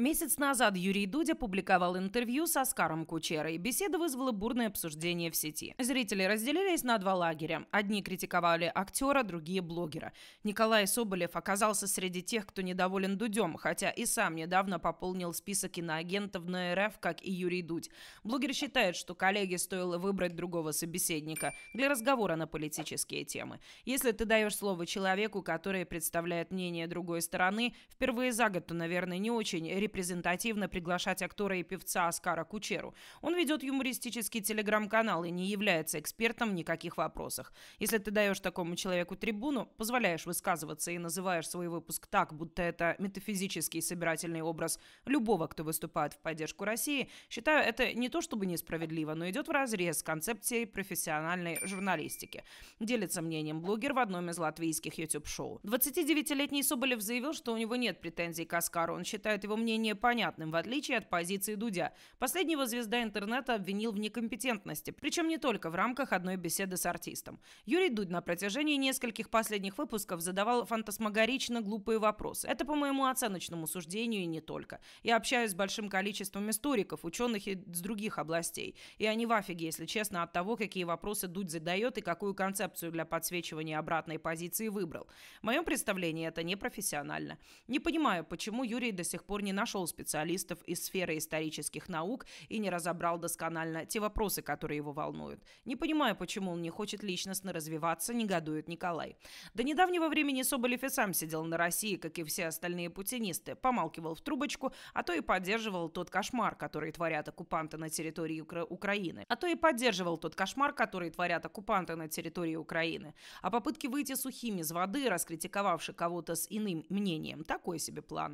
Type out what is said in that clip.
Месяц назад Юрий Дудя опубликовал интервью с Оскаром Кучерой. Беседа вызвала бурное обсуждение в сети. Зрители разделились на два лагеря. Одни критиковали актера, другие – блогера. Николай Соболев оказался среди тех, кто недоволен Дудем, хотя и сам недавно пополнил список иноагентов на РФ, как и Юрий Дудь. Блогер считает, что коллеге стоило выбрать другого собеседника для разговора на политические темы. Если ты даешь слово человеку, который представляет мнение другой стороны, впервые за год, то, наверное, не очень репрезентативно приглашать актора и певца Оскара Кучеру. Он ведет юмористический телеграм-канал и не является экспертом в никаких вопросах. Если ты даешь такому человеку трибуну, позволяешь высказываться и называешь свой выпуск так, будто это метафизический собирательный образ любого, кто выступает в поддержку России, считаю, это не то чтобы несправедливо, но идет в разрез с концепцией профессиональной журналистики. Делится мнением блогер в одном из латвийских YouTube-шоу. 29-летний Соболев заявил, что у него нет претензий к Оскару. Он считает его мнение менее понятным, в отличие от позиции Дудя. Последнего звезда интернета обвинил в некомпетентности, причем не только в рамках одной беседы с артистом. Юрий Дудь на протяжении нескольких последних выпусков задавал фантасмагорично глупые вопросы. Это по моему оценочному суждению и не только. Я общаюсь с большим количеством историков, ученых и с других областей. И они в афиге, если честно, от того, какие вопросы Дудь задает и какую концепцию для подсвечивания обратной позиции выбрал. В моем представлении это непрофессионально. Не понимаю, почему Юрий до сих пор не нашел нашел специалистов из сферы исторических наук и не разобрал досконально те вопросы, которые его волнуют. Не понимаю, почему он не хочет личностно развиваться, негодует Николай. До недавнего времени Соболев и сам сидел на России, как и все остальные путинисты, помалкивал в трубочку, а то и поддерживал тот кошмар, который творят оккупанты на территории Укра Украины. А то и поддерживал тот кошмар, который творят оккупанты на территории Украины. А попытки выйти сухими из воды, раскритиковавши кого-то с иным мнением, такой себе план.